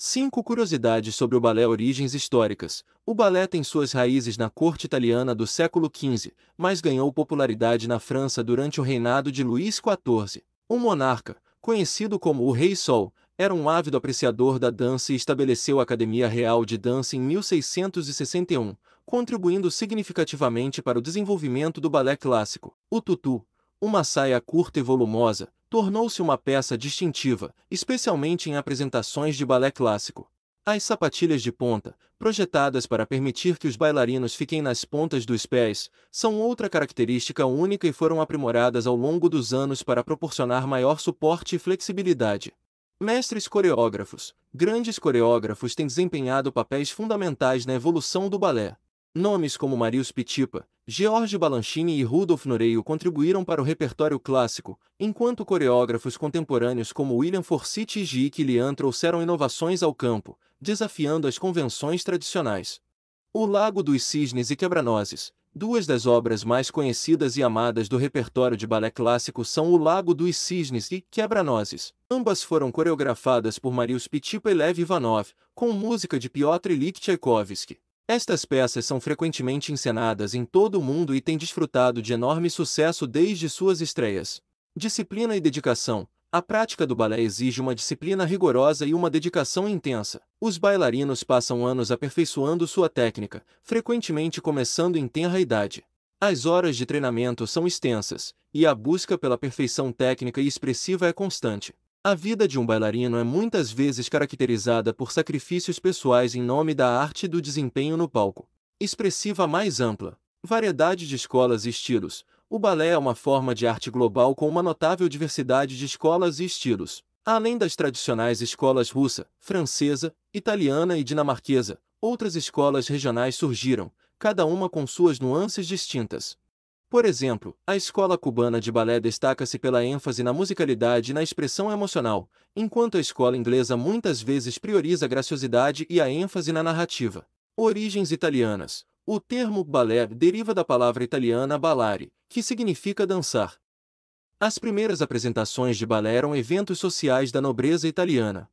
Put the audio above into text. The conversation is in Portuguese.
5 Curiosidades sobre o balé Origens históricas. O balé tem suas raízes na corte italiana do século XV, mas ganhou popularidade na França durante o reinado de Luís XIV. Um monarca, conhecido como o Rei Sol, era um ávido apreciador da dança e estabeleceu a Academia Real de Dança em 1661, contribuindo significativamente para o desenvolvimento do balé clássico. O tutu, uma saia curta e volumosa, tornou-se uma peça distintiva, especialmente em apresentações de balé clássico. As sapatilhas de ponta, projetadas para permitir que os bailarinos fiquem nas pontas dos pés, são outra característica única e foram aprimoradas ao longo dos anos para proporcionar maior suporte e flexibilidade. Mestres coreógrafos. Grandes coreógrafos têm desempenhado papéis fundamentais na evolução do balé. Nomes como Marius Petipa, George Balanchine e Rudolf Noreio contribuíram para o repertório clássico, enquanto coreógrafos contemporâneos como William Forsythe e Ji Kilian trouxeram inovações ao campo, desafiando as convenções tradicionais. O Lago dos Cisnes e Quebranozes, duas das obras mais conhecidas e amadas do repertório de balé clássico são O Lago dos Cisnes e Quebranozes. Ambas foram coreografadas por Marius Petipa e Lev Ivanov, com música de Piotr Ilyich Tchaikovsky. Estas peças são frequentemente encenadas em todo o mundo e têm desfrutado de enorme sucesso desde suas estreias. Disciplina e dedicação. A prática do balé exige uma disciplina rigorosa e uma dedicação intensa. Os bailarinos passam anos aperfeiçoando sua técnica, frequentemente começando em tenra idade. As horas de treinamento são extensas, e a busca pela perfeição técnica e expressiva é constante. A vida de um bailarino é muitas vezes caracterizada por sacrifícios pessoais em nome da arte do desempenho no palco. Expressiva mais ampla, variedade de escolas e estilos, o balé é uma forma de arte global com uma notável diversidade de escolas e estilos. Além das tradicionais escolas russa, francesa, italiana e dinamarquesa, outras escolas regionais surgiram, cada uma com suas nuances distintas. Por exemplo, a escola cubana de balé destaca-se pela ênfase na musicalidade e na expressão emocional, enquanto a escola inglesa muitas vezes prioriza a graciosidade e a ênfase na narrativa. Origens italianas. O termo balé deriva da palavra italiana ballare, que significa dançar. As primeiras apresentações de balé eram eventos sociais da nobreza italiana,